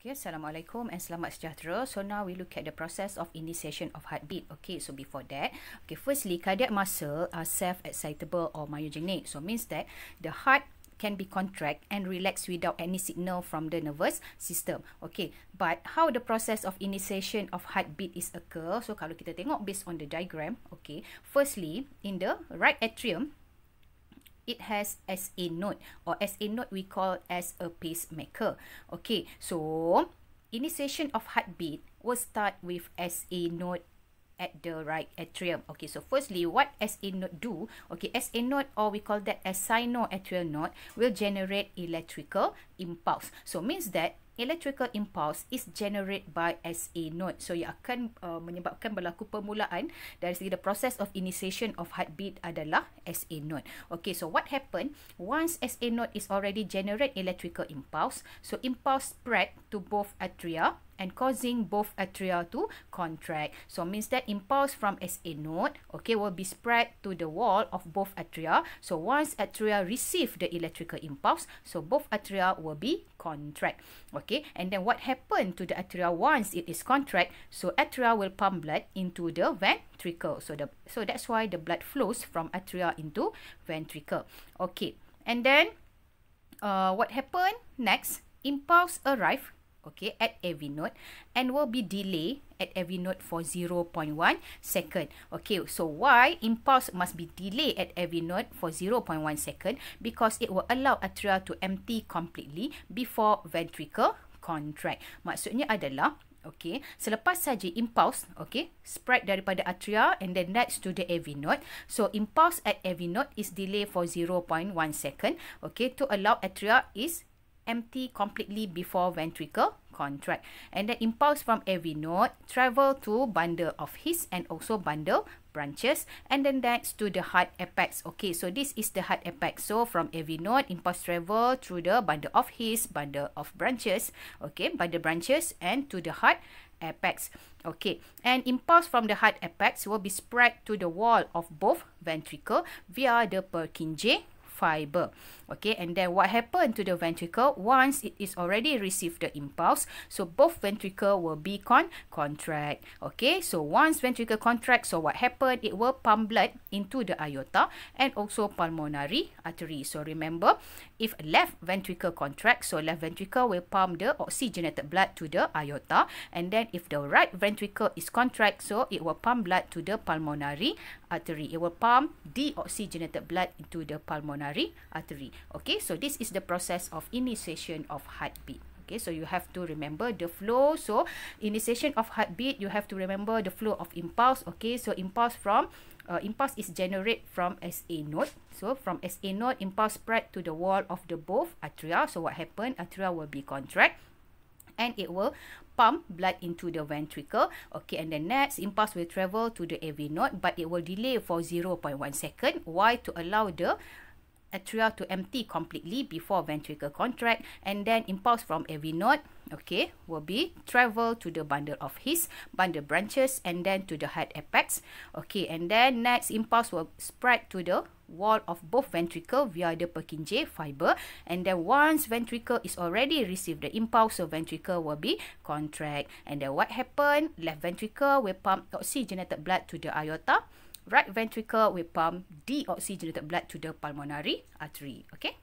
Okay, Assalamualaikum and selamat sejahtera. So now we look at the process of initiation of heartbeat. Okay, so before that, okay, firstly, cardiac muscle are self-excitable or myogenic. So means that the heart can be contract and relax without any signal from the nervous system. Okay, but how the process of initiation of heartbeat is occur? So kalau kita tengok based on the diagram, okay, firstly, in the right atrium, it has SA node or SA node we call as a pacemaker. Okay, so initiation of heartbeat will start with SA node at the right atrium. Okay, so firstly, what SA node do? Okay, SA node or we call that a sinoatrial node will generate electrical impulse. So means that electrical impulse is generated by SA node. So, ia akan uh, menyebabkan berlaku permulaan dari segi the process of initiation of heartbeat adalah SA node. Okay, so what happen? Once SA node is already generate electrical impulse, so impulse spread to both atria and causing both atria to contract. So, means that impulse from SA node, okay, will be spread to the wall of both atria. So, once atria receive the electrical impulse, so both atria will be contract. Okay, and then what happened to the atria once it is contract? So atria will pump blood into the ventricle. So the so that's why the blood flows from atria into ventricle. Okay, and then uh, what happened next? Impulse arrive okay, at every node, and will be delay at every node for 0.1 second. Okay, so why impulse must be delayed at every node for 0.1 second? Because it will allow atria to empty completely before ventricle contract. Maksudnya adalah, okay, selepas saja impulse, okay, spread daripada atria and then next to the every node. So, impulse at every node is delayed for 0.1 second, okay, to allow atria is empty completely before ventricle contract. And the impulse from every node travel to bundle of his and also bundle branches and then that's to the heart apex. Okay, so this is the heart apex. So from every node, impulse travel through the bundle of his, bundle of branches, okay, bundle branches and to the heart apex. Okay, and impulse from the heart apex will be spread to the wall of both ventricle via the Purkinje fiber. Okay, and then what happened to the ventricle once it is already received the impulse? So both ventricle will be con contract. Okay, so once ventricle contract, so what happened? It will pump blood into the aorta and also pulmonary artery. So remember, if left ventricle contract, so left ventricle will pump the oxygenated blood to the aorta, and then if the right ventricle is contract, so it will pump blood to the pulmonary artery. It will pump deoxygenated blood into the pulmonary pulmonary artery. Okay, so this is the process of initiation of heartbeat. Okay, so you have to remember the flow. So initiation of heartbeat, you have to remember the flow of impulse. Okay, so impulse from uh, impulse is generated from SA node. So from SA node, impulse spread to the wall of the both atria. So what happened? Atria will be contract and it will pump blood into the ventricle. Okay, and the next impulse will travel to the AV node, but it will delay for 0.1 second. Why? To allow the atria to empty completely before ventricle contract and then impulse from every node okay will be travel to the bundle of his bundle branches and then to the heart apex okay and then next impulse will spread to the wall of both ventricle via the Purkinje fiber and then once ventricle is already received the impulse so ventricle will be contract and then what happen left ventricle will pump oxygenated blood to the aorta right ventricle will pump deoxygenated blood to the pulmonary artery. Okay.